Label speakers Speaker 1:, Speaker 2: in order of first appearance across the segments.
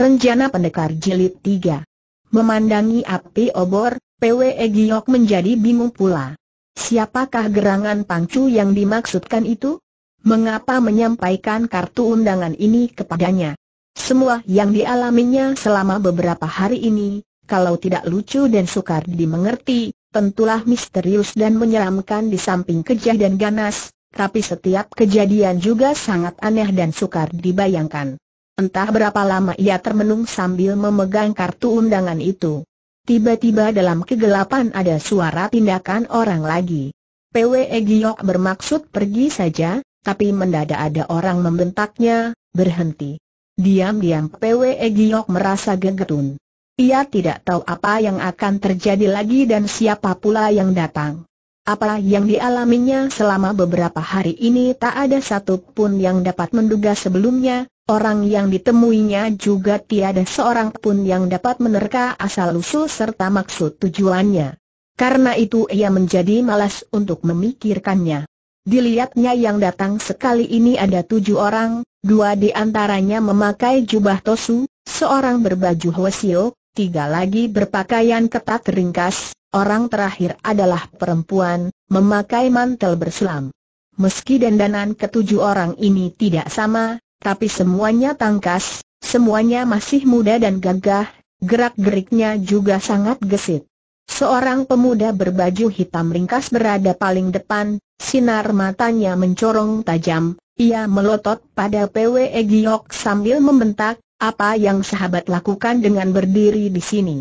Speaker 1: Rencana Pendekar Jilid 3 Memandangi api obor, PWE Giok menjadi bingung pula. Siapakah gerangan pangcu yang dimaksudkan itu? Mengapa menyampaikan kartu undangan ini kepadanya? Semua yang dialaminya selama beberapa hari ini, kalau tidak lucu dan sukar dimengerti, tentulah misterius dan menyeramkan di samping kejah dan ganas, tapi setiap kejadian juga sangat aneh dan sukar dibayangkan. Entah berapa lama ia termenung sambil memegang kartu undangan itu. Tiba-tiba dalam kegelapan ada suara tindakan orang lagi. PWE Giok bermaksud pergi saja, tapi mendadak ada orang membentaknya, berhenti. Diam-diam PWE Giok merasa gegetun. Ia tidak tahu apa yang akan terjadi lagi dan siapa pula yang datang. Apa yang dialaminya selama beberapa hari ini tak ada satupun yang dapat menduga sebelumnya, Orang yang ditemuinya juga tiada seorang pun yang dapat menerka asal-usul serta maksud tujuannya. Karena itu ia menjadi malas untuk memikirkannya. Dilihatnya yang datang sekali ini ada tujuh orang, dua di antaranya memakai jubah tosu, seorang berbaju hwasio, tiga lagi berpakaian ketat ringkas, orang terakhir adalah perempuan, memakai mantel berselam. Meski dandanan ketujuh orang ini tidak sama, tapi semuanya tangkas, semuanya masih muda dan gagah, gerak-geriknya juga sangat gesit. Seorang pemuda berbaju hitam ringkas berada paling depan, sinar matanya mencorong tajam, ia melotot pada PWE Giok sambil membentak, apa yang sahabat lakukan dengan berdiri di sini?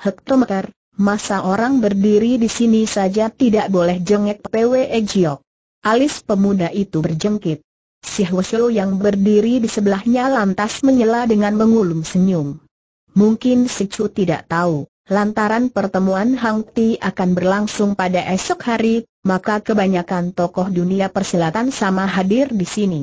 Speaker 1: Hektometer, masa orang berdiri di sini saja tidak boleh jengek PWE Giok. Alis pemuda itu berjengkit. Si Hwasyo yang berdiri di sebelahnya lantas menyela dengan mengulum senyum. Mungkin si Chu tidak tahu, lantaran pertemuan Hang Ti akan berlangsung pada esok hari, maka kebanyakan tokoh dunia persilatan sama hadir di sini.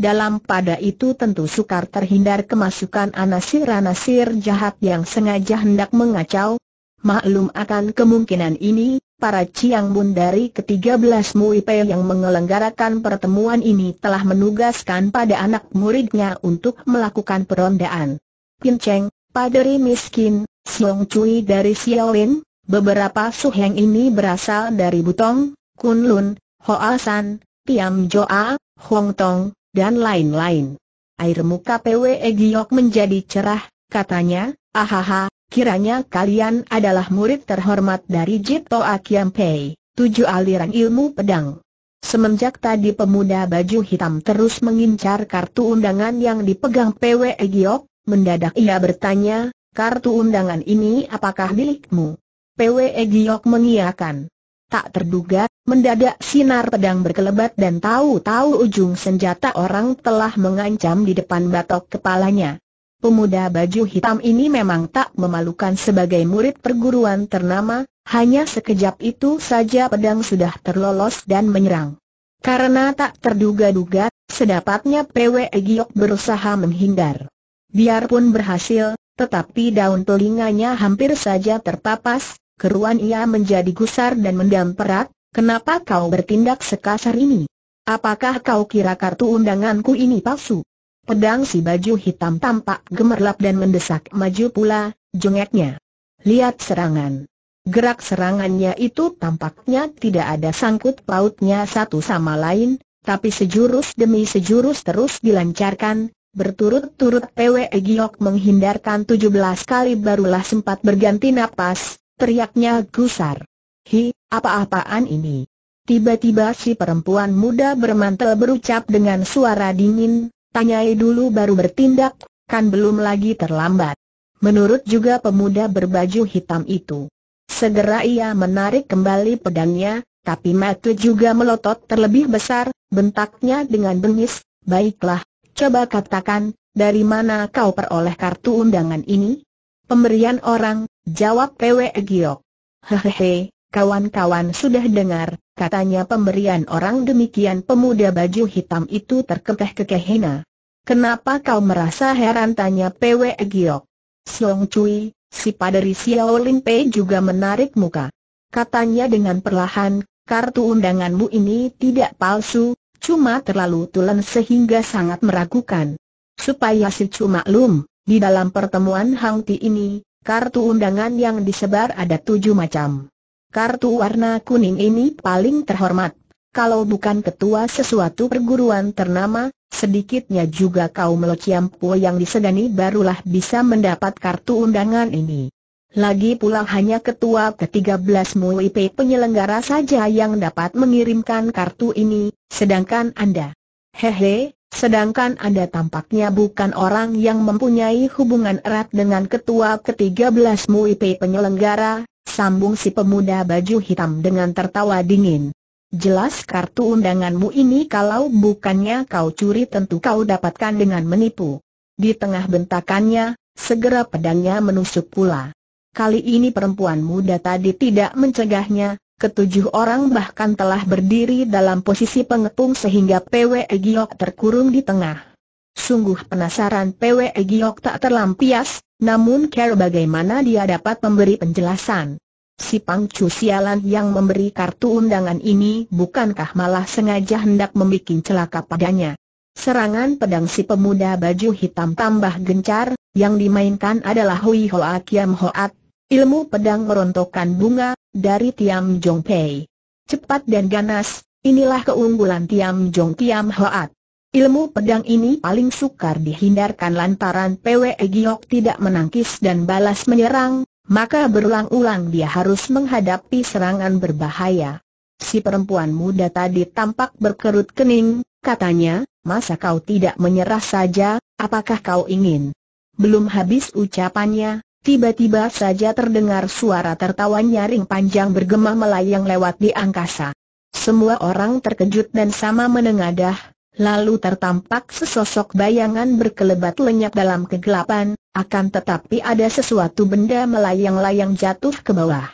Speaker 1: Dalam pada itu tentu sukar terhindar kemasukan anasir-anasir jahat yang sengaja hendak mengacau. Maklum akan kemungkinan ini, para Ciang Bun dari ke-13 Mui yang mengelenggarakan pertemuan ini telah menugaskan pada anak muridnya untuk melakukan perondaan. Pin Cheng, Paderi Miskin, Siong Cui dari Xiaolin, beberapa suheng ini berasal dari Butong, Kunlun, Hoa San, Tiam Joa, Huang Tong, dan lain-lain. Air muka PWE Giok menjadi cerah, katanya, ahaha, Kiranya kalian adalah murid terhormat dari Jito Akiam Pei, tujuh aliran ilmu pedang. Semenjak tadi pemuda baju hitam terus mengincar kartu undangan yang dipegang PW Giok, mendadak ia bertanya, kartu undangan ini apakah milikmu? PW Giok mengiakan. Tak terduga, mendadak sinar pedang berkelebat dan tahu-tahu ujung senjata orang telah mengancam di depan batok kepalanya. Pemuda baju hitam ini memang tak memalukan sebagai murid perguruan ternama, hanya sekejap itu saja pedang sudah terlolos dan menyerang. Karena tak terduga-duga, sedapatnya PW Giok berusaha menghindar. Biarpun berhasil, tetapi daun telinganya hampir saja terpapas, keruan ia menjadi gusar dan mendamperat, kenapa kau bertindak sekasar ini? Apakah kau kira kartu undanganku ini palsu? Pedang si baju hitam tampak gemerlap dan mendesak maju pula, jengeknya. Lihat serangan. Gerak serangannya itu tampaknya tidak ada sangkut pautnya satu sama lain, tapi sejurus demi sejurus terus dilancarkan, Berturut-turut PWE Giok menghindarkan belas kali barulah sempat berganti napas, teriaknya gusar. Hi, apa-apaan ini? Tiba-tiba si perempuan muda bermantel berucap dengan suara dingin, Tanyai dulu baru bertindak, kan belum lagi terlambat. Menurut juga pemuda berbaju hitam itu. Segera ia menarik kembali pedangnya, tapi mata juga melotot terlebih besar, bentaknya dengan bengis, baiklah, coba katakan, dari mana kau peroleh kartu undangan ini? Pemberian orang, jawab Pwe Giok. Hehehe, kawan-kawan sudah dengar, katanya pemberian orang demikian pemuda baju hitam itu terkekeh-kekeh hina. Kenapa kau merasa heran tanya Pwe Giok? Siong Cui, si paderi Xiao Lin Pei juga menarik muka. Katanya dengan perlahan, kartu undanganmu ini tidak palsu, cuma terlalu tulen sehingga sangat meragukan. Supaya si cuma lum, di dalam pertemuan Hang Ti ini, kartu undangan yang disebar ada tujuh macam. Kartu warna kuning ini paling terhormat kalau bukan ketua sesuatu perguruan ternama, sedikitnya juga kau meleciampu yang disegani barulah bisa mendapat kartu undangan ini. Lagi pula hanya ketua ke-13 MUIP penyelenggara saja yang dapat mengirimkan kartu ini, sedangkan Anda. Hehe, sedangkan Anda tampaknya bukan orang yang mempunyai hubungan erat dengan ketua ke-13 MUIP penyelenggara, sambung si pemuda baju hitam dengan tertawa dingin. Jelas kartu undanganmu ini kalau bukannya kau curi tentu kau dapatkan dengan menipu. Di tengah bentakannya, segera pedangnya menusuk pula. Kali ini perempuan muda tadi tidak mencegahnya, ketujuh orang bahkan telah berdiri dalam posisi pengepung sehingga PW Giok terkurung di tengah. Sungguh penasaran PW Giok tak terlampias, namun care bagaimana dia dapat memberi penjelasan. Si pangcu sialan yang memberi kartu undangan ini bukankah malah sengaja hendak membuat celaka padanya. Serangan pedang si pemuda baju hitam tambah gencar, yang dimainkan adalah Hui Hoa Kiam Hoat, ilmu pedang merontokkan bunga, dari Tiam Jong Pei. Cepat dan ganas, inilah keunggulan Tiam Jong Tiam Hoat. Ilmu pedang ini paling sukar dihindarkan lantaran PWE Giok tidak menangkis dan balas menyerang, maka berulang-ulang dia harus menghadapi serangan berbahaya. Si perempuan muda tadi tampak berkerut kening, katanya, masa kau tidak menyerah saja, apakah kau ingin? Belum habis ucapannya, tiba-tiba saja terdengar suara tertawa nyaring panjang bergema melayang lewat di angkasa. Semua orang terkejut dan sama menengadah, lalu tertampak sesosok bayangan berkelebat lenyap dalam kegelapan, akan tetapi ada sesuatu benda melayang-layang jatuh ke bawah.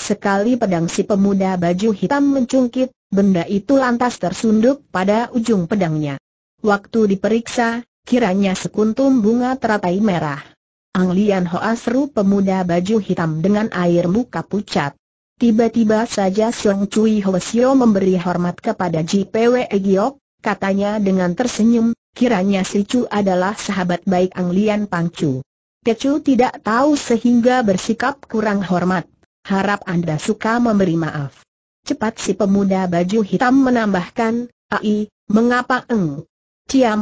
Speaker 1: Sekali pedang si pemuda baju hitam mencungkit, benda itu lantas tersunduk pada ujung pedangnya. Waktu diperiksa, kiranya sekuntum bunga teratai merah. Anglian Hoa seru pemuda baju hitam dengan air muka pucat. Tiba-tiba saja Song Cui Sio memberi hormat kepada JPW Giok, katanya dengan tersenyum, Kiranya si Chu adalah sahabat baik Ang Lian Pang Chu. Chu tidak tahu sehingga bersikap kurang hormat. Harap Anda suka memberi maaf. Cepat si pemuda baju hitam menambahkan, Ai, mengapa Eng?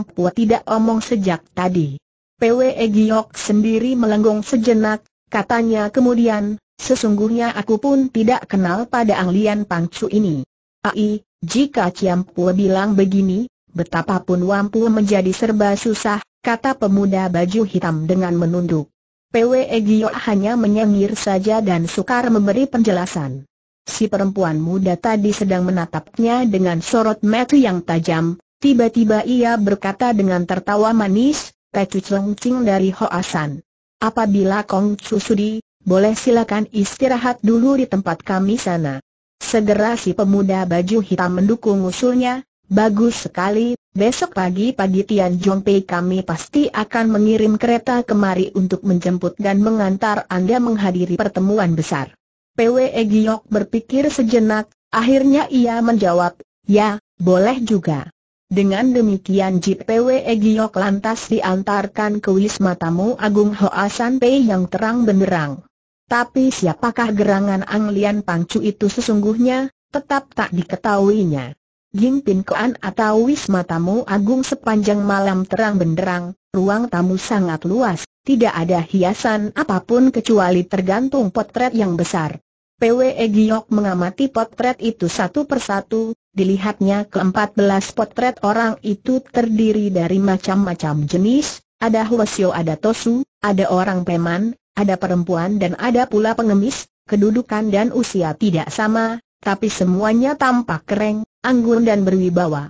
Speaker 1: Pua tidak omong sejak tadi. PWE Giok sendiri melenggong sejenak, katanya kemudian, sesungguhnya aku pun tidak kenal pada Ang Lian Pangcu ini. Ai, jika Pua bilang begini, Betapapun Wampu menjadi serba susah, kata pemuda baju hitam dengan menunduk. PW Gio hanya menyengir saja dan sukar memberi penjelasan. Si perempuan muda tadi sedang menatapnya dengan sorot mata yang tajam, tiba-tiba ia berkata dengan tertawa manis, Pecu Cing dari Hoasan. Apabila Kong Chu Sudi, boleh silakan istirahat dulu di tempat kami sana. Segera si pemuda baju hitam mendukung usulnya, Bagus sekali, besok pagi-pagi Tian Jongpei kami pasti akan mengirim kereta kemari untuk menjemput dan mengantar Anda menghadiri pertemuan besar. PWE Giok berpikir sejenak, akhirnya ia menjawab, ya, boleh juga. Dengan demikian Jip PWE Giok lantas diantarkan ke Wisma Tamu Agung Hoa San Pei yang terang benderang. Tapi siapakah gerangan Anglian Pangcu itu sesungguhnya, tetap tak diketahuinya. Pin Koan atau Wisma Tamu Agung sepanjang malam terang benderang, ruang tamu sangat luas, tidak ada hiasan apapun kecuali tergantung potret yang besar. PWE Giok mengamati potret itu satu persatu, dilihatnya ke belas potret orang itu terdiri dari macam-macam jenis, ada Hwasyo ada Tosu, ada orang peman, ada perempuan dan ada pula pengemis, kedudukan dan usia tidak sama, tapi semuanya tampak keren, anggun dan berwibawa.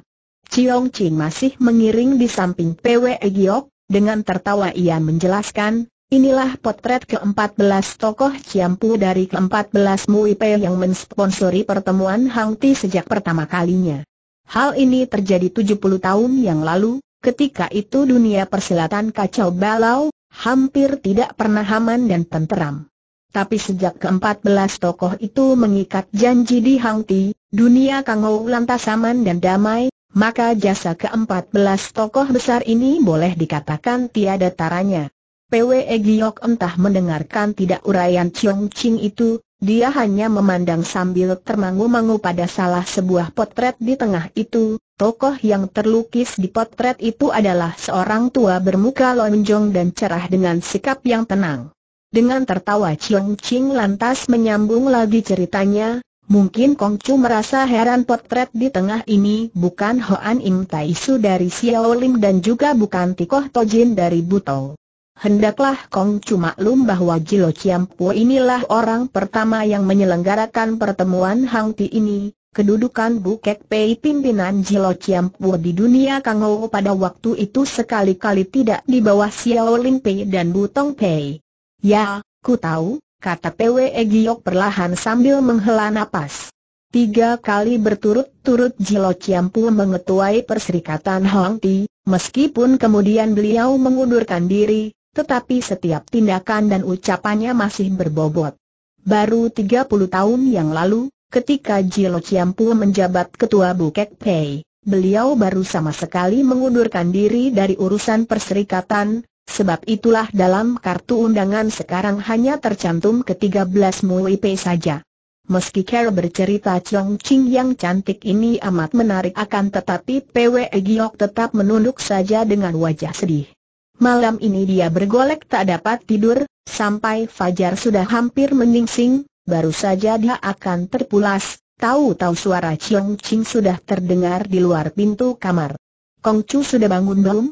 Speaker 1: Chiong Ching masih mengiring di samping PW Giok, dengan tertawa ia menjelaskan, inilah potret ke-14 tokoh Ciampu dari ke-14 MUIP yang mensponsori pertemuan Hang Ti sejak pertama kalinya. Hal ini terjadi 70 tahun yang lalu, ketika itu dunia persilatan kacau balau, hampir tidak pernah aman dan tenteram. Tapi sejak keempat belas tokoh itu mengikat janji di Hang Ti, dunia Kangou lantas aman dan damai, maka jasa keempat belas tokoh besar ini boleh dikatakan tiada taranya. PWE Giok entah mendengarkan tidak uraian Chiong Ching itu, dia hanya memandang sambil termangu-mangu pada salah sebuah potret di tengah itu, tokoh yang terlukis di potret itu adalah seorang tua bermuka lonjong dan cerah dengan sikap yang tenang. Dengan tertawa Chiong Ching lantas menyambung lagi ceritanya, mungkin Kong Chu merasa heran potret di tengah ini bukan Hoan Im Tai Su dari Lim dan juga bukan Tikoh Tojin dari Butong. Hendaklah Kong Chu maklum bahwa Jilo Chiampu inilah orang pertama yang menyelenggarakan pertemuan Hang Ti ini, Kedudukan Kek Pei pimpinan Jilo Chiampu di dunia Kang Ho pada waktu itu sekali-kali tidak di bawah Xiao Lim Pei dan Butong Pei. Ya, ku tahu, kata PWE Giok perlahan sambil menghela napas. Tiga kali berturut-turut Jilo Ciampu mengetuai Perserikatan Hong Ti, meskipun kemudian beliau mengundurkan diri, tetapi setiap tindakan dan ucapannya masih berbobot. Baru tiga puluh tahun yang lalu, ketika Jilo Ciampu menjabat ketua Bukek Pei, beliau baru sama sekali mengundurkan diri dari urusan perserikatan, Sebab itulah dalam kartu undangan sekarang hanya tercantum ke-13 MUIP saja. Meski Carol bercerita Chong Ching yang cantik ini amat menarik akan tetapi PW Giok tetap menunduk saja dengan wajah sedih. Malam ini dia bergolek tak dapat tidur, sampai fajar sudah hampir meningsing, baru saja dia akan terpulas, tahu-tahu suara Chong Ching sudah terdengar di luar pintu kamar. Kongcu sudah bangun belum?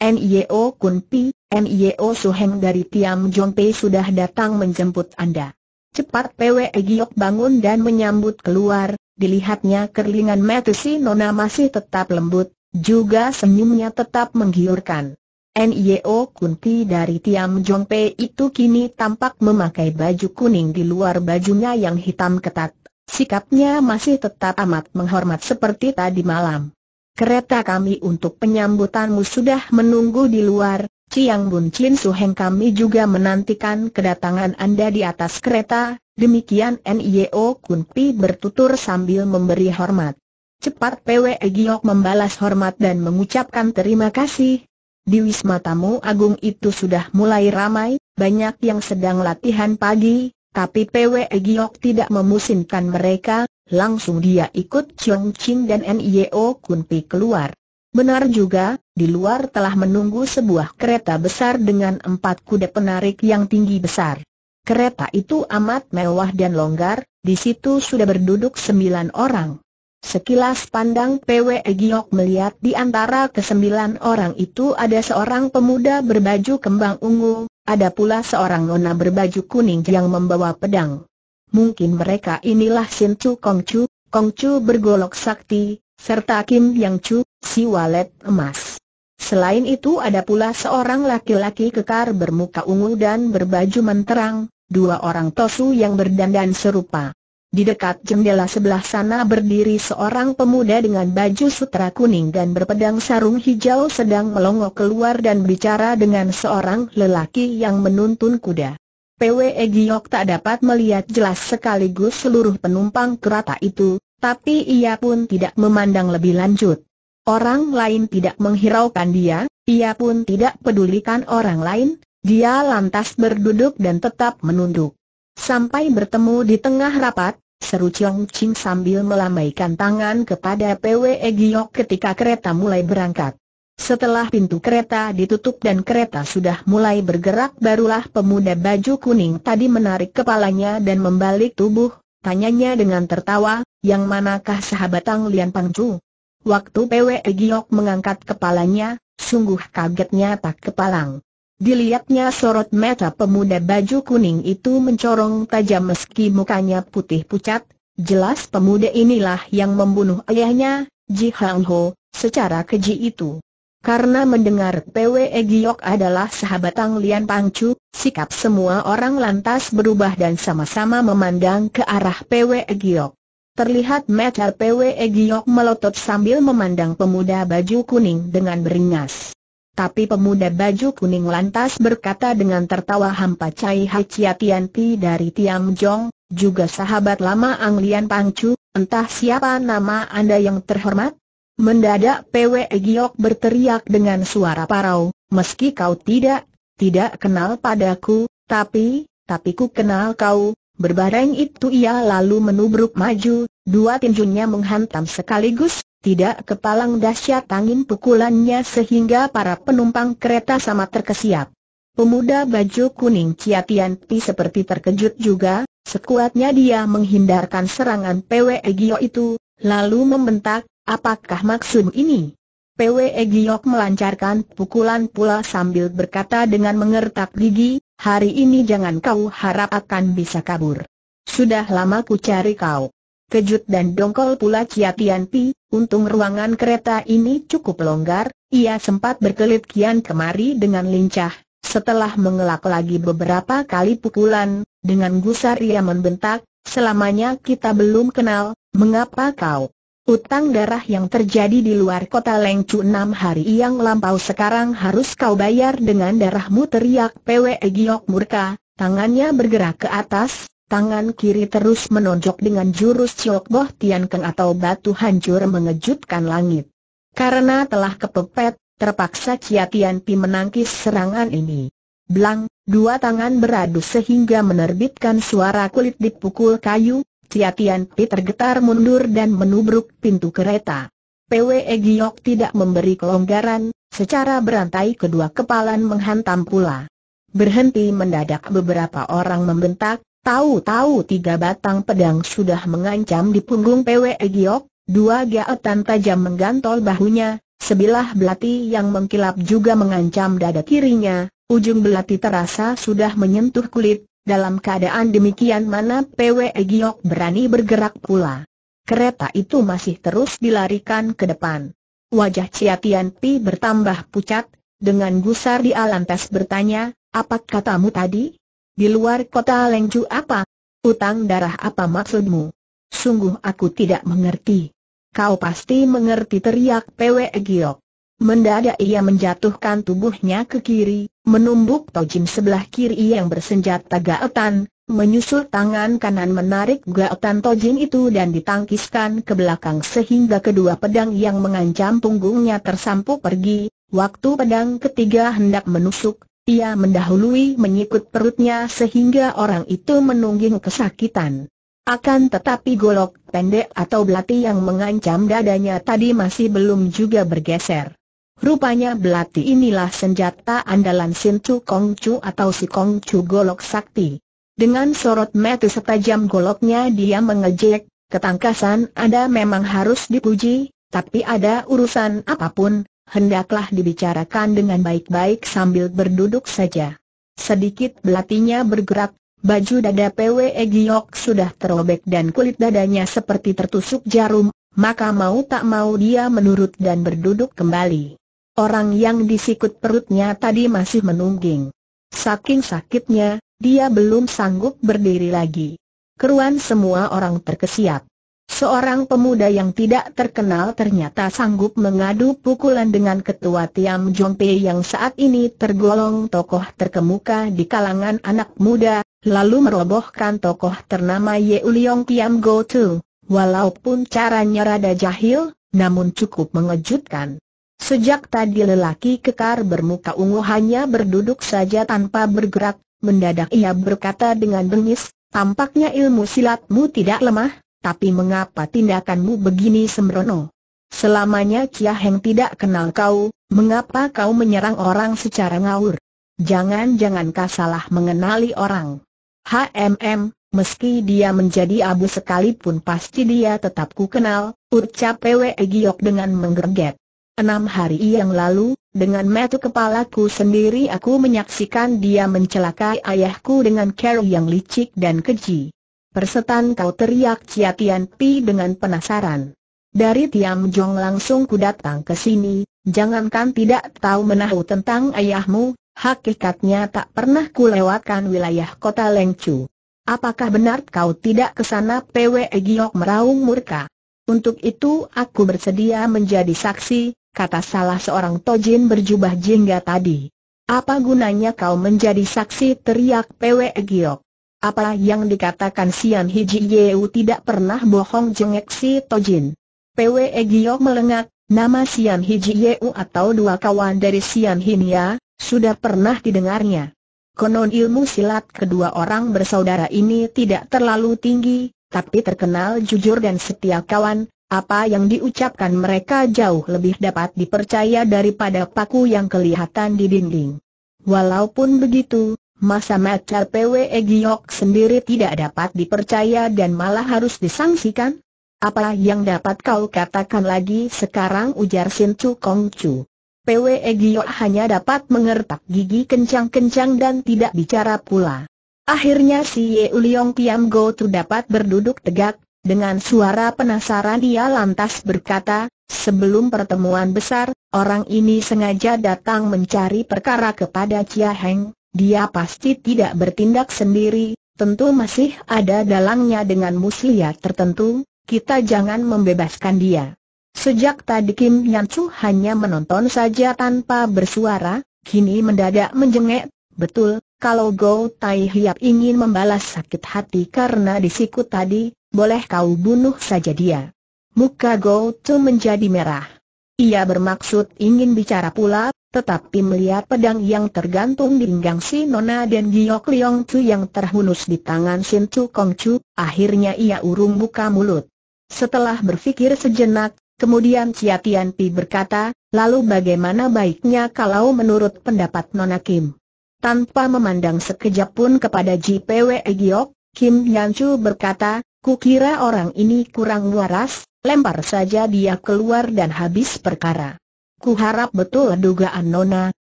Speaker 1: NIO Kun Pi, NIO Suheng dari Tiam Jong Pei sudah datang menjemput Anda. Cepat PW Giok bangun dan menyambut keluar, dilihatnya kerlingan mata si Nona masih tetap lembut, juga senyumnya tetap menggiurkan. NIO Kunti dari Tiam Jong Pei itu kini tampak memakai baju kuning di luar bajunya yang hitam ketat. Sikapnya masih tetap amat menghormat seperti tadi malam. Kereta kami untuk penyambutanmu sudah menunggu di luar, Ciang Bun Chin Suheng kami juga menantikan kedatangan Anda di atas kereta, demikian NIO Kun Pi bertutur sambil memberi hormat. Cepat PW Giok membalas hormat dan mengucapkan terima kasih. Di Wisma Tamu Agung itu sudah mulai ramai, banyak yang sedang latihan pagi, tapi PW Giok tidak memusinkan mereka, Langsung dia ikut Chong Ching dan Nio Kun Pi keluar. Benar juga, di luar telah menunggu sebuah kereta besar dengan empat kuda penarik yang tinggi besar. Kereta itu amat mewah dan longgar, di situ sudah berduduk sembilan orang. Sekilas pandang PW Giok melihat di antara kesembilan orang itu ada seorang pemuda berbaju kembang ungu, ada pula seorang nona berbaju kuning yang membawa pedang mungkin mereka inilah Sin Chu Kong Chu, Kong Chu bergolok sakti, serta Kim Yang Chu, si walet emas. Selain itu ada pula seorang laki-laki kekar bermuka ungu dan berbaju menterang, dua orang tosu yang berdandan serupa. Di dekat jendela sebelah sana berdiri seorang pemuda dengan baju sutra kuning dan berpedang sarung hijau sedang melongo keluar dan bicara dengan seorang lelaki yang menuntun kuda. PWE Giok tak dapat melihat jelas sekaligus seluruh penumpang kereta itu, tapi ia pun tidak memandang lebih lanjut. Orang lain tidak menghiraukan dia, ia pun tidak pedulikan orang lain, dia lantas berduduk dan tetap menunduk. Sampai bertemu di tengah rapat, seru Chong Ching sambil melambaikan tangan kepada PWE Giok ketika kereta mulai berangkat. Setelah pintu kereta ditutup dan kereta sudah mulai bergerak barulah pemuda baju kuning tadi menarik kepalanya dan membalik tubuh, tanyanya dengan tertawa, yang manakah sahabat Ang Lian Pangcu? Waktu Pwe Giok mengangkat kepalanya, sungguh kagetnya tak kepalang. Dilihatnya sorot mata pemuda baju kuning itu mencorong tajam meski mukanya putih pucat, jelas pemuda inilah yang membunuh ayahnya, Ji Hang Ho, secara keji itu. Karena mendengar Pwe Giok adalah sahabat Ang Lian Pangcu, sikap semua orang lantas berubah dan sama-sama memandang ke arah Pwe Giok. Terlihat mata Pwe Giok melotot sambil memandang pemuda baju kuning dengan beringas. Tapi pemuda baju kuning lantas berkata dengan tertawa hampa Cai Chia Tian Pi dari Tiang Jong, juga sahabat lama Ang Lian Pangcu, entah siapa nama Anda yang terhormat? Mendadak PW Giok berteriak dengan suara parau, meski kau tidak, tidak kenal padaku, tapi, tapi ku kenal kau, berbareng itu ia lalu menubruk maju, dua tinjunya menghantam sekaligus, tidak kepalang dahsyat angin pukulannya sehingga para penumpang kereta sama terkesiap. Pemuda baju kuning Ciatianti Tian Pi seperti terkejut juga, sekuatnya dia menghindarkan serangan PW Giok itu, lalu membentak, Apakah maksud ini? PWE Giok melancarkan pukulan pula sambil berkata dengan mengertak gigi, hari ini jangan kau harap akan bisa kabur. Sudah lama ku cari kau. Kejut dan dongkol pula Chia Tian Pi, untung ruangan kereta ini cukup longgar, ia sempat berkelit kian kemari dengan lincah, setelah mengelak lagi beberapa kali pukulan, dengan gusar ia membentak, selamanya kita belum kenal, mengapa kau Utang darah yang terjadi di luar kota Lengcu enam hari yang lampau sekarang harus kau bayar dengan darahmu teriak PWE Giok murka, tangannya bergerak ke atas, tangan kiri terus menonjok dengan jurus Ciok Boh Tian Keng atau batu hancur mengejutkan langit. Karena telah kepepet, terpaksa Cia Tian Pi menangkis serangan ini. Blang, dua tangan beradu sehingga menerbitkan suara kulit dipukul kayu, Tia Tian Pi tergetar mundur dan menubruk pintu kereta. PWE Giok tidak memberi kelonggaran, secara berantai kedua kepalan menghantam pula. Berhenti mendadak beberapa orang membentak, tahu-tahu tiga batang pedang sudah mengancam di punggung PWE Giok, dua gaetan tajam menggantol bahunya, sebilah belati yang mengkilap juga mengancam dada kirinya, ujung belati terasa sudah menyentuh kulit, dalam keadaan demikian mana PW Giok berani bergerak pula. Kereta itu masih terus dilarikan ke depan. Wajah Cia Tian Pi bertambah pucat, dengan gusar Di Alantas bertanya, apa katamu tadi? Di luar kota Lengju apa? Utang darah apa maksudmu? Sungguh aku tidak mengerti. Kau pasti mengerti teriak PW Giok. Mendadak ia menjatuhkan tubuhnya ke kiri, menumbuk tojim sebelah kiri yang bersenjata gaetan, menyusul tangan kanan menarik gaetan tojim itu dan ditangkiskan ke belakang sehingga kedua pedang yang mengancam punggungnya tersampu pergi. Waktu pedang ketiga hendak menusuk, ia mendahului menyikut perutnya sehingga orang itu menungging kesakitan. Akan tetapi golok pendek atau belati yang mengancam dadanya tadi masih belum juga bergeser. Rupanya belati inilah senjata andalan Sin Chu Kong Chu atau si Kong Chu Golok Sakti. Dengan sorot mata setajam goloknya dia mengejek, ketangkasan Anda memang harus dipuji, tapi ada urusan apapun, hendaklah dibicarakan dengan baik-baik sambil berduduk saja. Sedikit belatinya bergerak, baju dada PW e Giok sudah terobek dan kulit dadanya seperti tertusuk jarum, maka mau tak mau dia menurut dan berduduk kembali. Orang yang disikut perutnya tadi masih menungging. Saking sakitnya, dia belum sanggup berdiri lagi. Keruan semua orang terkesiap. Seorang pemuda yang tidak terkenal ternyata sanggup mengadu pukulan dengan ketua Tiam Jompe yang saat ini tergolong tokoh terkemuka di kalangan anak muda, lalu merobohkan tokoh ternama Ye Uliong Tiam Go Tu. Walaupun caranya rada jahil, namun cukup mengejutkan. Sejak tadi lelaki kekar bermuka ungu hanya berduduk saja tanpa bergerak, mendadak ia berkata dengan bengis, tampaknya ilmu silatmu tidak lemah, tapi mengapa tindakanmu begini sembrono? Selamanya Cia Heng tidak kenal kau, mengapa kau menyerang orang secara ngawur? Jangan-jangan kau salah mengenali orang. HMM, meski dia menjadi abu sekalipun pasti dia tetap ku kenal, ucap Pwe Giok dengan menggerget. Enam hari yang lalu, dengan metu kepalaku sendiri aku menyaksikan dia mencelakai ayahku dengan cara yang licik dan keji. Persetan kau teriak Chia Tian Pi dengan penasaran. Dari Tiam Jong langsung ku datang ke sini, jangankan tidak tahu menahu tentang ayahmu, hakikatnya tak pernah ku lewatkan wilayah kota Lengchu. Apakah benar kau tidak ke sana PW Giok meraung murka? Untuk itu aku bersedia menjadi saksi, kata salah seorang tojin berjubah jingga tadi. Apa gunanya kau menjadi saksi teriak Pwe Giok? Apa yang dikatakan Sian Hiji Yeu tidak pernah bohong jengek si Tojin. Pwe Giok melengak, nama Sian Hiji Yeu atau dua kawan dari Sian Hinia, ya, sudah pernah didengarnya. Konon ilmu silat kedua orang bersaudara ini tidak terlalu tinggi, tapi terkenal jujur dan setia kawan, apa yang diucapkan mereka jauh lebih dapat dipercaya daripada paku yang kelihatan di dinding. Walaupun begitu, masa macar PWE Giok sendiri tidak dapat dipercaya dan malah harus disangsikan? Apa yang dapat kau katakan lagi sekarang ujar Sin Chu Kong Chu. PWE Giok hanya dapat mengertak gigi kencang-kencang dan tidak bicara pula. Akhirnya si Ye Uliong Tiam Go Tu dapat berduduk tegak, dengan suara penasaran dia lantas berkata, sebelum pertemuan besar, orang ini sengaja datang mencari perkara kepada Chia Heng, dia pasti tidak bertindak sendiri, tentu masih ada dalangnya dengan muslihat tertentu, kita jangan membebaskan dia. Sejak tadi Kim Yan Chu hanya menonton saja tanpa bersuara, kini mendadak menjengek, betul, kalau Go Tai Hiap ingin membalas sakit hati karena disikut tadi, boleh kau bunuh saja dia. Muka Go Tu menjadi merah. Ia bermaksud ingin bicara pula, tetapi melihat pedang yang tergantung di pinggang si Nona dan Giok Liong Tu yang terhunus di tangan Sin Tu Kong Chu, akhirnya ia urung buka mulut. Setelah berfikir sejenak, kemudian Chia Tian Pi berkata, lalu bagaimana baiknya kalau menurut pendapat Nona Kim? tanpa memandang sekejap pun kepada JPW Giok, Kim Yan Chu berkata, kukira orang ini kurang waras, lempar saja dia keluar dan habis perkara. Ku harap betul dugaan Nona,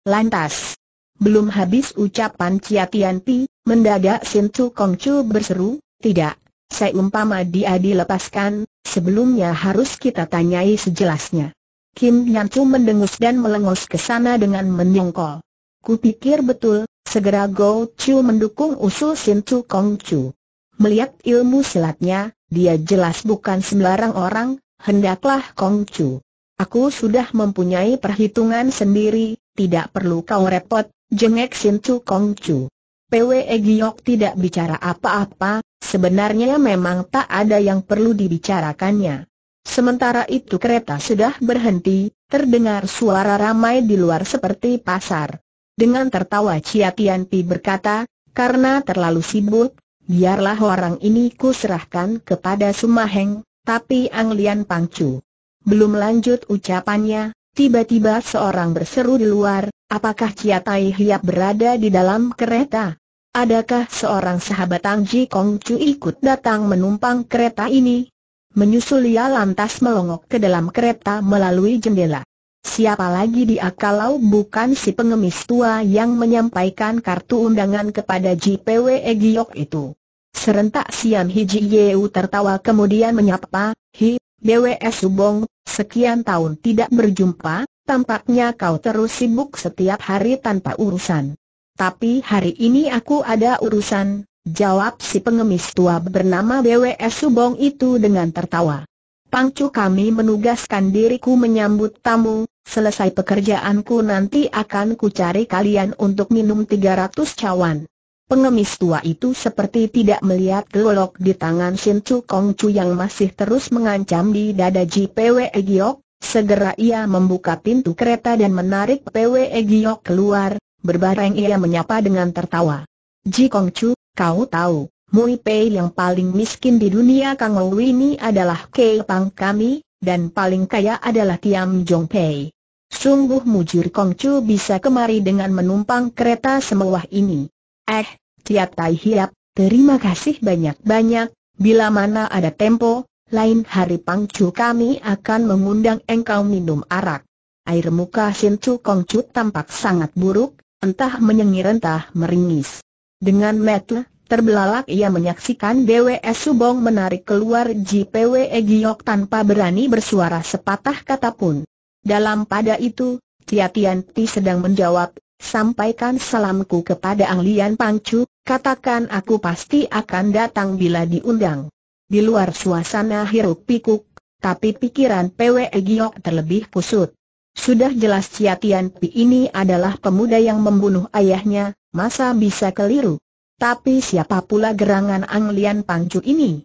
Speaker 1: lantas. Belum habis ucapan Chia Tian Pi, mendadak Sin Chu Kong Chu berseru, tidak, umpama dia dilepaskan, sebelumnya harus kita tanyai sejelasnya. Kim Yan Chu mendengus dan melengus ke sana dengan menyongkol. Kupikir betul, segera Go Chu mendukung usul Sin Chu Kong Chu. Melihat ilmu silatnya, dia jelas bukan sembarang orang, hendaklah Kong Chu. Aku sudah mempunyai perhitungan sendiri, tidak perlu kau repot, jengek Sin Chu Kong Chu. PWE Giok tidak bicara apa-apa, sebenarnya memang tak ada yang perlu dibicarakannya. Sementara itu kereta sudah berhenti, terdengar suara ramai di luar seperti pasar. Dengan tertawa Chia Tian Pi berkata, karena terlalu sibuk, biarlah orang ini kuserahkan kepada Sumaheng, tapi Ang Lian Pangcu. Belum lanjut ucapannya, tiba-tiba seorang berseru di luar, apakah Chia Tai Hiap berada di dalam kereta? Adakah seorang sahabat Ang Ji Kong Chu ikut datang menumpang kereta ini? Menyusul ia lantas melongok ke dalam kereta melalui jendela. Siapa lagi dia kalau bukan si pengemis tua yang menyampaikan kartu undangan kepada JPW Egyok itu. Serentak Sian Hiji Yeu tertawa kemudian menyapa, Hi, BWS Subong, sekian tahun tidak berjumpa, tampaknya kau terus sibuk setiap hari tanpa urusan. Tapi hari ini aku ada urusan, jawab si pengemis tua bernama BWS Subong itu dengan tertawa. Pangcu kami menugaskan diriku menyambut tamu, selesai pekerjaanku nanti akan kucari kalian untuk minum 300 cawan. Pengemis tua itu seperti tidak melihat gelolok di tangan Sin Chu Kong Chu yang masih terus mengancam di dada Ji Pwe Giok, segera ia membuka pintu kereta dan menarik Pwe Giok keluar, berbareng ia menyapa dengan tertawa. Ji Kong Chu, kau tahu, Mui Pei yang paling miskin di dunia Kang Ou ini adalah Kei Pang kami, dan paling kaya adalah Tiam Jong Pei. Sungguh mujur Kong Chu bisa kemari dengan menumpang kereta semewah ini. Eh, Tiap Tai Hiap, terima kasih banyak-banyak, bila mana ada tempo, lain hari Pang Chu kami akan mengundang engkau minum arak. Air muka Sin Chu Kong Chu tampak sangat buruk, entah menyengir entah meringis. Dengan metu Terbelalak ia menyaksikan BWS Subong menarik keluar JPW Giok tanpa berani bersuara sepatah kata pun. Dalam pada itu, Tia Tian Ti sedang menjawab, sampaikan salamku kepada Ang Lian Pangcu, katakan aku pasti akan datang bila diundang. Di luar suasana hiruk pikuk, tapi pikiran PW Giok terlebih kusut. Sudah jelas Tia Tian Ti ini adalah pemuda yang membunuh ayahnya, masa bisa keliru? Tapi siapa pula gerangan anglian Lian Pangcu ini?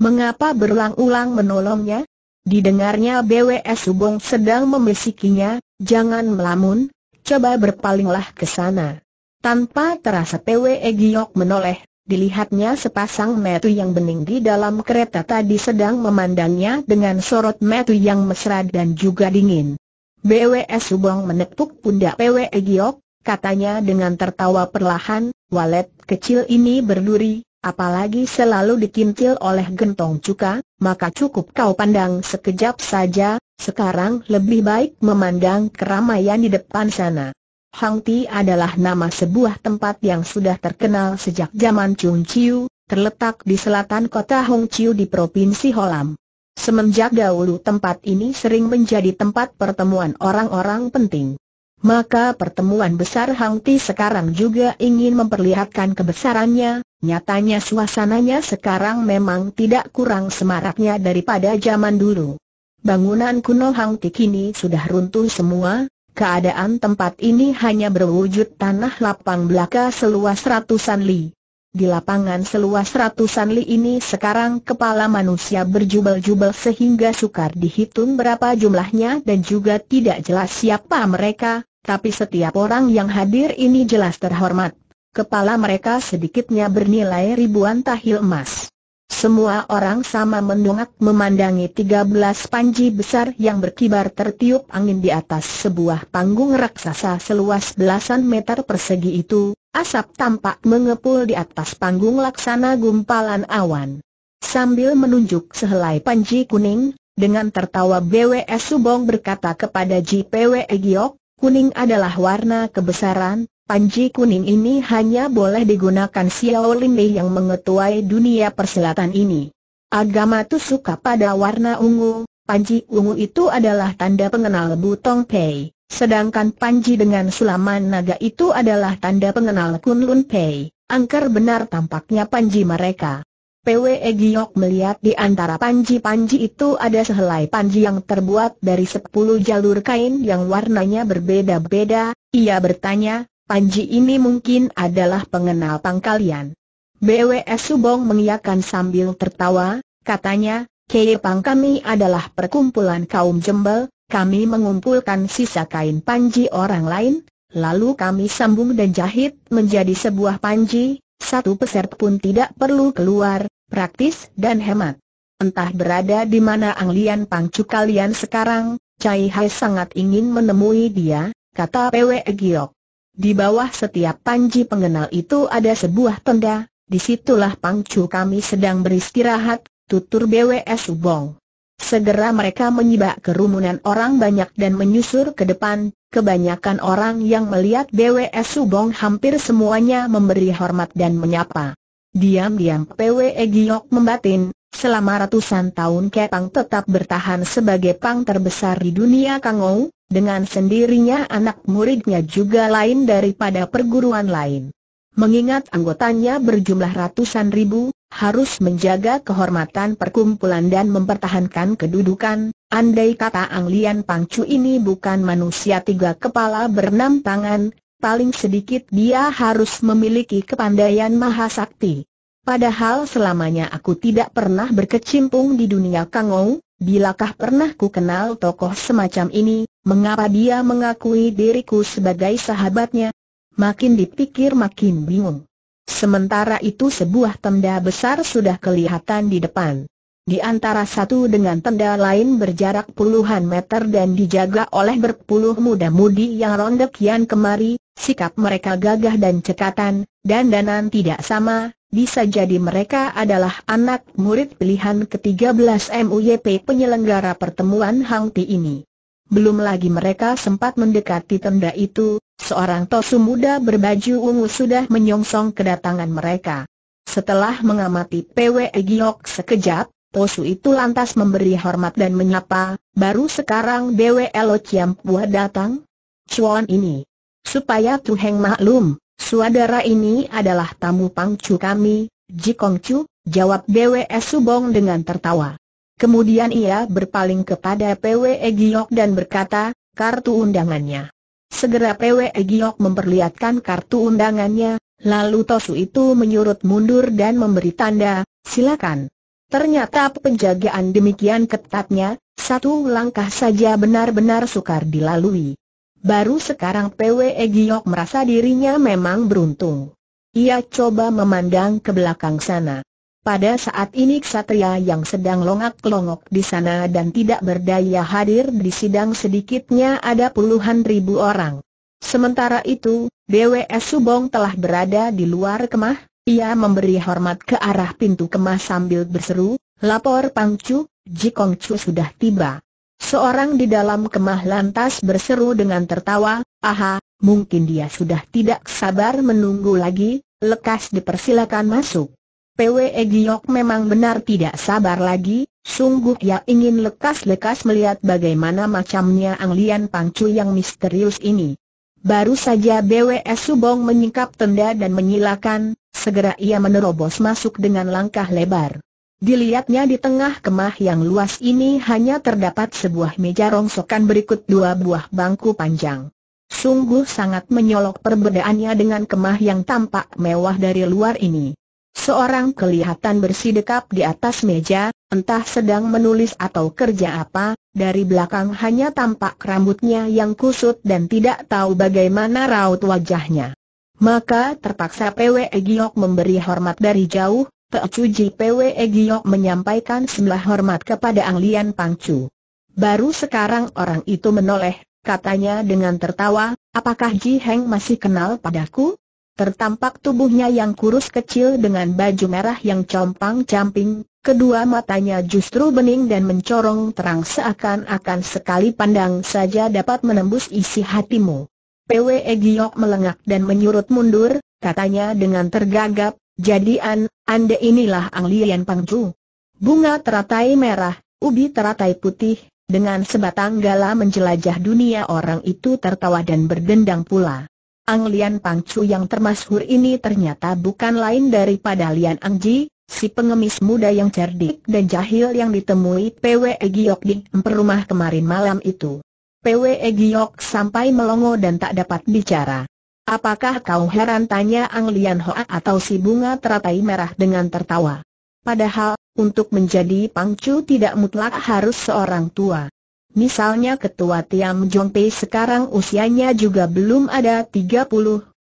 Speaker 1: Mengapa berulang-ulang menolongnya? Didengarnya BWS Subong sedang memisikinya, jangan melamun, coba berpalinglah ke sana. Tanpa terasa PWE Giok menoleh, dilihatnya sepasang metu yang bening di dalam kereta tadi sedang memandangnya dengan sorot metu yang mesra dan juga dingin. BWS Subong menepuk pundak PWE Giok, katanya dengan tertawa perlahan, Walet kecil ini berduri, apalagi selalu dikintil oleh gentong cuka, maka cukup kau pandang sekejap saja, sekarang lebih baik memandang keramaian di depan sana. Hang adalah nama sebuah tempat yang sudah terkenal sejak zaman Chung Chiu, terletak di selatan kota Hong Chiu di Provinsi Holam. Semenjak dahulu tempat ini sering menjadi tempat pertemuan orang-orang penting. Maka pertemuan besar Hang Ti sekarang juga ingin memperlihatkan kebesarannya, nyatanya suasananya sekarang memang tidak kurang semaraknya daripada zaman dulu. Bangunan kuno Hang Ti kini sudah runtuh semua, keadaan tempat ini hanya berwujud tanah lapang belaka seluas ratusan li. Di lapangan seluas ratusan li ini sekarang kepala manusia berjubel-jubel sehingga sukar dihitung berapa jumlahnya dan juga tidak jelas siapa mereka, tapi setiap orang yang hadir ini jelas terhormat. Kepala mereka sedikitnya bernilai ribuan tahil emas. Semua orang sama mendongak memandangi tiga belas panji besar yang berkibar tertiup angin di atas sebuah panggung raksasa seluas belasan meter persegi itu, asap tampak mengepul di atas panggung laksana gumpalan awan. Sambil menunjuk sehelai panji kuning, dengan tertawa BWS Subong berkata kepada JPW Giok, Kuning adalah warna kebesaran, panji kuning ini hanya boleh digunakan Xiao Lin Bei yang mengetuai dunia perselatan ini. Agama tu suka pada warna ungu, panji ungu itu adalah tanda pengenal Butong Pei, sedangkan panji dengan sulaman naga itu adalah tanda pengenal Kun Lun Pei. Angker benar tampaknya panji mereka. PWE Giok melihat di antara panji-panji itu ada sehelai panji yang terbuat dari sepuluh jalur kain yang warnanya berbeda-beda, ia bertanya, panji ini mungkin adalah pengenal pangkalian. BWE Subong mengiyakan sambil tertawa, katanya, Kepang kami adalah perkumpulan kaum jembel, kami mengumpulkan sisa kain panji orang lain, lalu kami sambung dan jahit menjadi sebuah panji, satu peser pun tidak perlu keluar, praktis dan hemat. Entah berada di mana anglian Pangcu kalian sekarang, Cai Hai sangat ingin menemui dia, kata Pwe Giok. Di bawah setiap panji pengenal itu ada sebuah tenda, disitulah Pangcu kami sedang beristirahat, tutur BWS Ubong. Segera mereka menyibak kerumunan orang banyak dan menyusur ke depan, Kebanyakan orang yang melihat BWS Subong hampir semuanya memberi hormat dan menyapa. Diam-diam PWE Giok membatin, selama ratusan tahun Kepang tetap bertahan sebagai pang terbesar di dunia Kangou, dengan sendirinya anak muridnya juga lain daripada perguruan lain. Mengingat anggotanya berjumlah ratusan ribu, harus menjaga kehormatan perkumpulan dan mempertahankan kedudukan, Andai kata Ang Lian Pangcu ini bukan manusia tiga kepala berenam tangan, paling sedikit dia harus memiliki kepandaian mahasakti. Padahal selamanya aku tidak pernah berkecimpung di dunia kangou, bilakah pernah ku kenal tokoh semacam ini, mengapa dia mengakui diriku sebagai sahabatnya? Makin dipikir makin bingung. Sementara itu sebuah tenda besar sudah kelihatan di depan. Di antara satu dengan tenda lain berjarak puluhan meter dan dijaga oleh berpuluh muda-mudi yang ronde kian kemari, sikap mereka gagah dan cekatan, dan danan tidak sama, bisa jadi mereka adalah anak murid pilihan ke-13 MUYP penyelenggara pertemuan Hang Ti ini. Belum lagi mereka sempat mendekati tenda itu, seorang tosu muda berbaju ungu sudah menyongsong kedatangan mereka. Setelah mengamati PW Giok sekejap, Tosu itu lantas memberi hormat dan menyapa, baru sekarang BWLO Pua datang? Cuan ini. Supaya Tuheng maklum, suadara ini adalah tamu pangcu kami, Jikong Chu, jawab BWS Subong dengan tertawa. Kemudian ia berpaling kepada PW Giok dan berkata, kartu undangannya. Segera PW Giok memperlihatkan kartu undangannya, lalu Tosu itu menyurut mundur dan memberi tanda, silakan. Ternyata penjagaan demikian ketatnya, satu langkah saja benar-benar sukar dilalui. Baru sekarang Pwe Giok merasa dirinya memang beruntung. Ia coba memandang ke belakang sana. Pada saat ini ksatria yang sedang longak-longok di sana dan tidak berdaya hadir di sidang sedikitnya ada puluhan ribu orang. Sementara itu, BWS Subong telah berada di luar kemah, ia memberi hormat ke arah pintu kemas sambil berseru, lapor Pangcu, Jikong Chu sudah tiba. Seorang di dalam kemah lantas berseru dengan tertawa, aha, mungkin dia sudah tidak sabar menunggu lagi, lekas dipersilakan masuk. PWE Giok memang benar tidak sabar lagi, sungguh ia ingin lekas-lekas melihat bagaimana macamnya Anglian Pangcu yang misterius ini. Baru saja BWS e Subong menyingkap tenda dan menyilakan, Segera ia menerobos masuk dengan langkah lebar. Dilihatnya di tengah kemah yang luas ini hanya terdapat sebuah meja rongsokan berikut dua buah bangku panjang. Sungguh sangat menyolok perbedaannya dengan kemah yang tampak mewah dari luar ini. Seorang kelihatan bersih dekap di atas meja, entah sedang menulis atau kerja apa, dari belakang hanya tampak rambutnya yang kusut dan tidak tahu bagaimana raut wajahnya. Maka terpaksa PWE Giok memberi hormat dari jauh, Pecuji PWE Giok menyampaikan sebelah hormat kepada Anglian Pangcu. Baru sekarang orang itu menoleh, katanya dengan tertawa, apakah Ji Heng masih kenal padaku? Tertampak tubuhnya yang kurus kecil dengan baju merah yang compang-camping, kedua matanya justru bening dan mencorong terang seakan-akan sekali pandang saja dapat menembus isi hatimu. PW Giok melengak dan menyurut mundur, katanya dengan tergagap, jadi An, anda inilah Ang Lian Pangju. Bunga teratai merah, ubi teratai putih, dengan sebatang gala menjelajah dunia orang itu tertawa dan berdendang pula. Ang Lian Pangcu yang termasuk ini ternyata bukan lain daripada Lian Angji, si pengemis muda yang cerdik dan jahil yang ditemui PW Giok di perumah kemarin malam itu. PWE Giok sampai melongo dan tak dapat bicara. Apakah kau heran tanya Ang Lian Hoa atau si bunga teratai merah dengan tertawa? Padahal, untuk menjadi pangcu tidak mutlak harus seorang tua. Misalnya ketua Tiam Jong Pei sekarang usianya juga belum ada 30,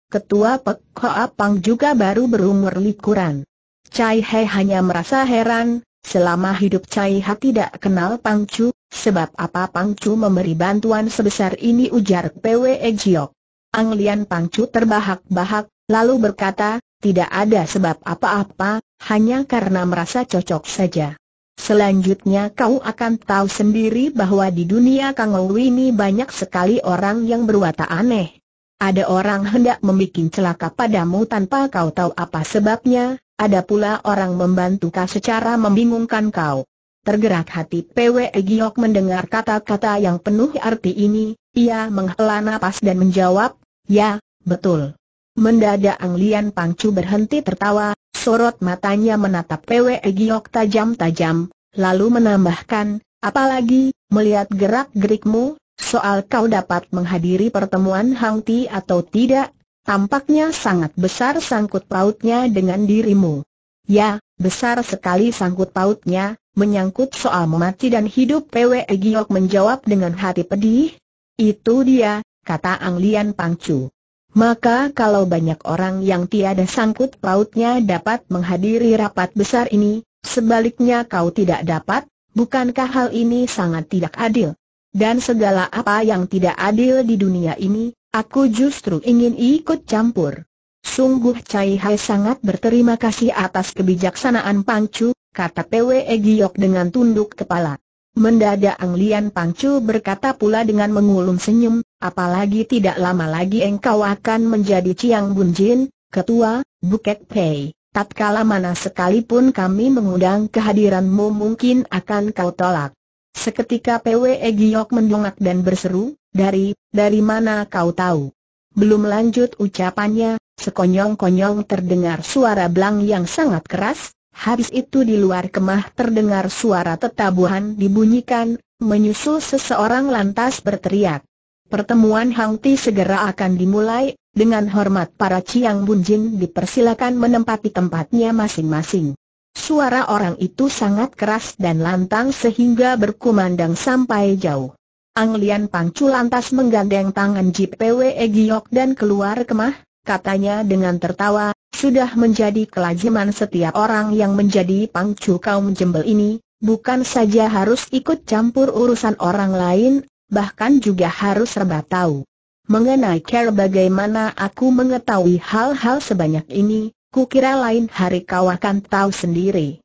Speaker 1: ketua Pek Hoa Pang juga baru berumur likuran. Cai He hanya merasa heran, selama hidup Cai Ha tidak kenal pangcu, Sebab apa Pangcu memberi bantuan sebesar ini ujar Pwe Giok. Ang Pangcu terbahak-bahak, lalu berkata, tidak ada sebab apa-apa, hanya karena merasa cocok saja. Selanjutnya kau akan tahu sendiri bahwa di dunia Kangou ini banyak sekali orang yang berwatak aneh. Ada orang hendak membuat celaka padamu tanpa kau tahu apa sebabnya, ada pula orang membantu kau secara membingungkan kau. Tergerak hati PW Giok mendengar kata-kata yang penuh arti ini, ia menghela nafas dan menjawab, ya, betul. Mendadak Ang Lian Pangcu berhenti tertawa, sorot matanya menatap PW Giok tajam-tajam, lalu menambahkan, apalagi, melihat gerak-gerikmu, soal kau dapat menghadiri pertemuan Hang Ti atau tidak, tampaknya sangat besar sangkut pautnya dengan dirimu. Ya, Besar sekali sangkut pautnya, menyangkut soal mati dan hidup Pwe Giok menjawab dengan hati pedih. Itu dia, kata Ang Lian Pangcu. Maka kalau banyak orang yang tiada sangkut pautnya dapat menghadiri rapat besar ini, sebaliknya kau tidak dapat, bukankah hal ini sangat tidak adil? Dan segala apa yang tidak adil di dunia ini, aku justru ingin ikut campur. Sungguh Cai Hai sangat berterima kasih atas kebijaksanaan Pangcu, kata Pwe Giok dengan tunduk kepala. Mendadak Anglian Lian Pangcu berkata pula dengan mengulum senyum, apalagi tidak lama lagi engkau akan menjadi Ciang Bunjin, ketua, Bukek Pei. Tatkala mana sekalipun kami mengundang kehadiranmu mungkin akan kau tolak. Seketika Pwe Giok mendongak dan berseru, dari, dari mana kau tahu? Belum lanjut ucapannya, Sekonyong-konyong terdengar suara belang yang sangat keras, habis itu di luar kemah terdengar suara tetabuhan dibunyikan, menyusul seseorang lantas berteriak. Pertemuan Hang Ti segera akan dimulai, dengan hormat para ciang Bun dipersilakan menempati tempatnya masing-masing. Suara orang itu sangat keras dan lantang sehingga berkumandang sampai jauh. Anglian Pangcu lantas menggandeng tangan Ji Pwe Giok dan keluar kemah, katanya dengan tertawa, sudah menjadi kelajiman setiap orang yang menjadi pangcu kaum jembel ini, bukan saja harus ikut campur urusan orang lain, bahkan juga harus serba tahu. Mengenai care bagaimana aku mengetahui hal-hal sebanyak ini, kukira lain hari kau akan tahu sendiri.